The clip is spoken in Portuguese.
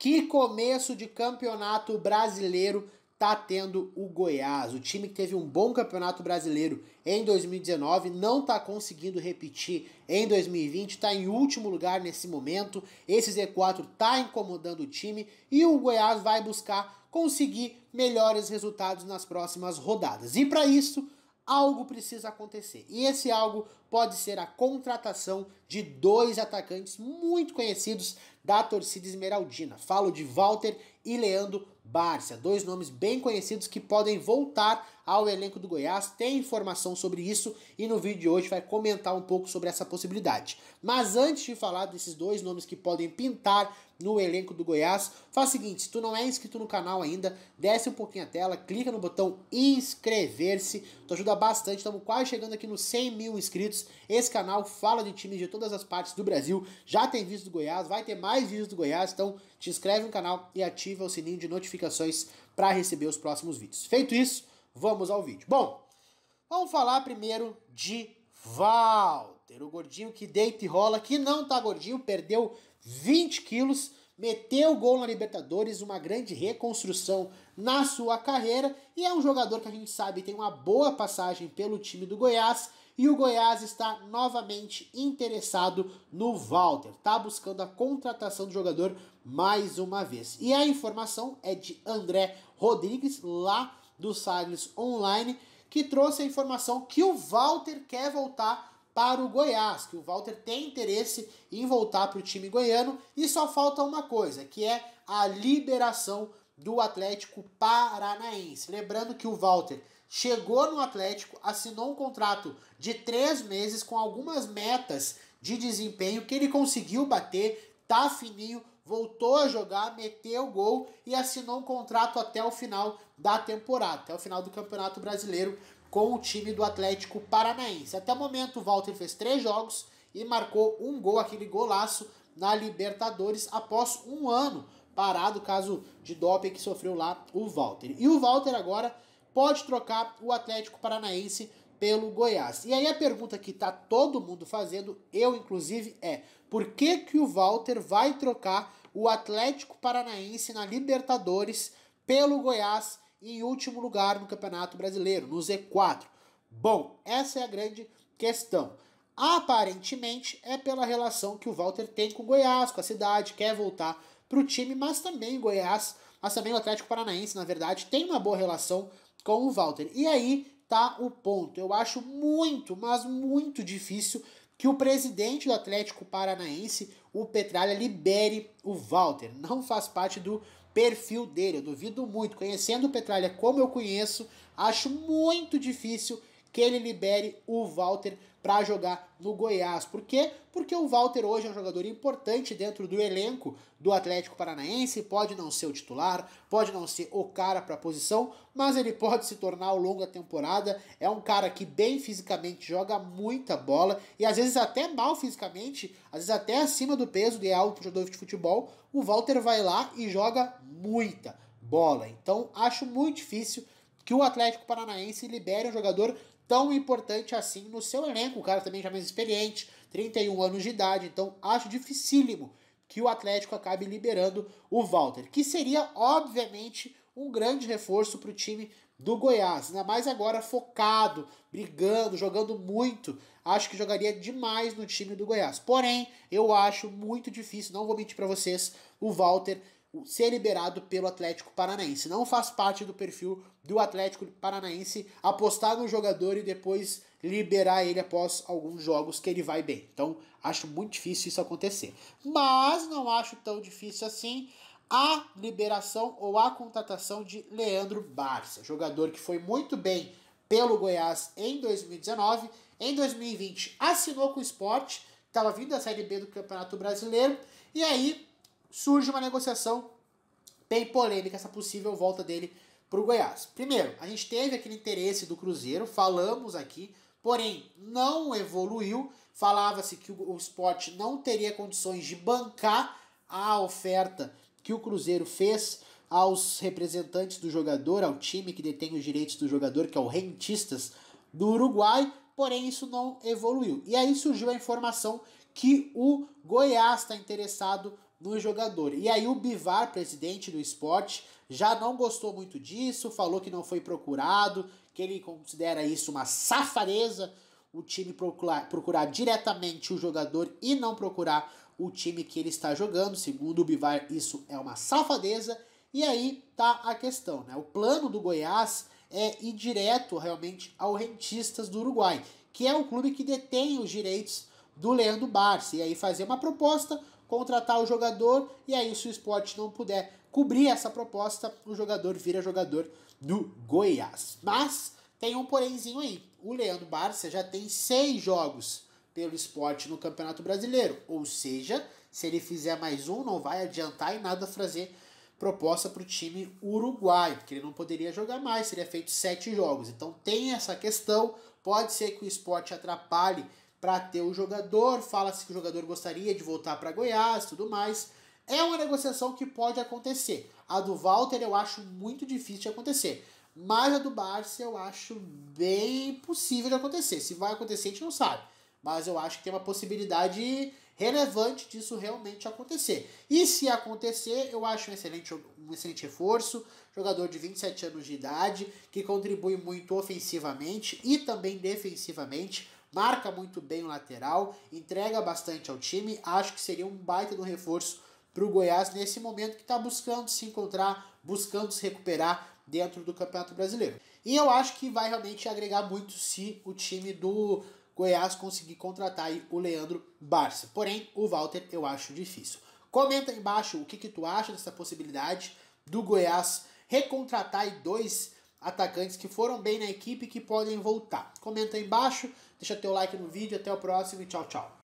Que começo de campeonato brasileiro tá tendo o Goiás. O time que teve um bom campeonato brasileiro em 2019 não tá conseguindo repetir em 2020, tá em último lugar nesse momento. Esse Z4 tá incomodando o time e o Goiás vai buscar conseguir melhores resultados nas próximas rodadas. E para isso, algo precisa acontecer. E esse algo pode ser a contratação de dois atacantes muito conhecidos da torcida esmeraldina. Falo de Walter e Leandro Bárcia, dois nomes bem conhecidos que podem voltar ao elenco do Goiás. Tem informação sobre isso e no vídeo de hoje vai comentar um pouco sobre essa possibilidade. Mas antes de falar desses dois nomes que podem pintar no elenco do Goiás, faz o seguinte, se tu não é inscrito no canal ainda, desce um pouquinho a tela, clica no botão inscrever-se, tu ajuda bastante, estamos quase chegando aqui nos 100 mil inscritos. Esse canal fala de times de todas as partes do Brasil, já tem visto do Goiás, vai ter mais mais vídeos do Goiás, então te inscreve no canal e ativa o sininho de notificações para receber os próximos vídeos. Feito isso, vamos ao vídeo. Bom, vamos falar primeiro de Walter, o gordinho que deita e rola, que não tá gordinho, perdeu 20 quilos, meteu gol na Libertadores, uma grande reconstrução na sua carreira e é um jogador que a gente sabe tem uma boa passagem pelo time do Goiás e o Goiás está novamente interessado no Walter, está buscando a contratação do jogador mais uma vez. E a informação é de André Rodrigues, lá do Sagres Online, que trouxe a informação que o Walter quer voltar para o Goiás, que o Walter tem interesse em voltar para o time goiano e só falta uma coisa, que é a liberação do Atlético Paranaense. Lembrando que o Walter chegou no Atlético, assinou um contrato de três meses com algumas metas de desempenho que ele conseguiu bater, tá fininho, voltou a jogar, meteu o gol e assinou um contrato até o final da temporada, até o final do Campeonato Brasileiro com o time do Atlético Paranaense. Até o momento, o Walter fez três jogos e marcou um gol, aquele golaço na Libertadores após um ano parado, caso de doping que sofreu lá o Walter. E o Walter agora pode trocar o Atlético Paranaense pelo Goiás. E aí a pergunta que tá todo mundo fazendo, eu inclusive, é: por que que o Walter vai trocar o Atlético Paranaense na Libertadores pelo Goiás em último lugar no Campeonato Brasileiro, no Z4? Bom, essa é a grande questão. Aparentemente é pela relação que o Walter tem com o Goiás, com a cidade, quer voltar para o time, mas também Goiás, mas também o Atlético Paranaense, na verdade, tem uma boa relação com o Walter. E aí tá o ponto. Eu acho muito, mas muito difícil que o presidente do Atlético Paranaense, o Petralha, libere o Walter. Não faz parte do perfil dele. Eu duvido muito. Conhecendo o Petralha como eu conheço, acho muito difícil que ele libere o Walter para jogar no Goiás. Por quê? Porque o Walter hoje é um jogador importante dentro do elenco do Atlético Paranaense, pode não ser o titular, pode não ser o cara para a posição, mas ele pode se tornar ao longo da temporada. É um cara que bem fisicamente joga muita bola e às vezes até mal fisicamente, às vezes até acima do peso de é alto jogador de futebol. O Walter vai lá e joga muita bola. Então acho muito difícil que o Atlético Paranaense libere um jogador tão importante assim no seu elenco. O cara também já mais experiente, 31 anos de idade, então acho dificílimo que o Atlético acabe liberando o Walter, que seria obviamente um grande reforço para o time do Goiás, ainda mais agora focado, brigando, jogando muito. Acho que jogaria demais no time do Goiás. Porém, eu acho muito difícil, não vou mentir para vocês, o Walter ser liberado pelo Atlético Paranaense. Não faz parte do perfil do Atlético Paranaense apostar no jogador e depois liberar ele após alguns jogos que ele vai bem. Então, acho muito difícil isso acontecer. Mas não acho tão difícil assim a liberação ou a contratação de Leandro Barça, jogador que foi muito bem pelo Goiás em 2019, em 2020 assinou com o Sport, estava vindo da Série B do Campeonato Brasileiro e aí surge uma negociação bem polêmica, essa possível volta dele para o Goiás. Primeiro, a gente teve aquele interesse do Cruzeiro, falamos aqui, porém não evoluiu. Falava-se que o esporte não teria condições de bancar a oferta que o Cruzeiro fez aos representantes do jogador, ao time que detém os direitos do jogador, que é o Rentistas do Uruguai, porém isso não evoluiu. E aí surgiu a informação que o Goiás está interessado no jogador. E aí o Bivar, presidente do esporte, já não gostou muito disso, falou que não foi procurado, que ele considera isso uma safareza o time procurar, procurar diretamente o jogador e não procurar o time que ele está jogando. Segundo o Bivar, isso é uma safadeza. E aí tá a questão, né? O plano do Goiás é ir direto realmente ao Rentistas do Uruguai, que é o clube que detém os direitos do Leandro Barça e aí fazer uma proposta contratar o jogador e aí se o esporte não puder cobrir essa proposta, o jogador vira jogador do Goiás. Mas tem um porémzinho aí. O Leandro Barça já tem seis jogos pelo esporte no Campeonato Brasileiro. Ou seja, se ele fizer mais um, não vai adiantar em nada fazer proposta para o time uruguaio, porque ele não poderia jogar mais, seria feito sete jogos. Então tem essa questão. Pode ser que o esporte atrapalhe para ter o jogador, fala-se que o jogador gostaria de voltar para Goiás, tudo mais. É uma negociação que pode acontecer. A do Walter eu acho muito difícil de acontecer. Mas a do Barça eu acho bem possível de acontecer. Se vai acontecer, a gente não sabe. Mas eu acho que tem uma possibilidade relevante disso realmente acontecer. E se acontecer, eu acho um excelente, um excelente reforço. Jogador de 27 anos de idade, que contribui muito ofensivamente e também defensivamente marca muito bem o lateral, entrega bastante ao time. Acho que seria um baita de um reforço para o Goiás nesse momento que está buscando se encontrar, buscando se recuperar dentro do Campeonato Brasileiro. E eu acho que vai realmente agregar muito se o time do Goiás conseguir contratar o Leandro Barça. Porém, o Walter eu acho difícil. Comenta aí embaixo o que, que tu acha dessa possibilidade do Goiás recontratar dois atacantes que foram bem na equipe que podem voltar. Comenta aí embaixo. Deixa teu like no vídeo, até o próximo e tchau, tchau.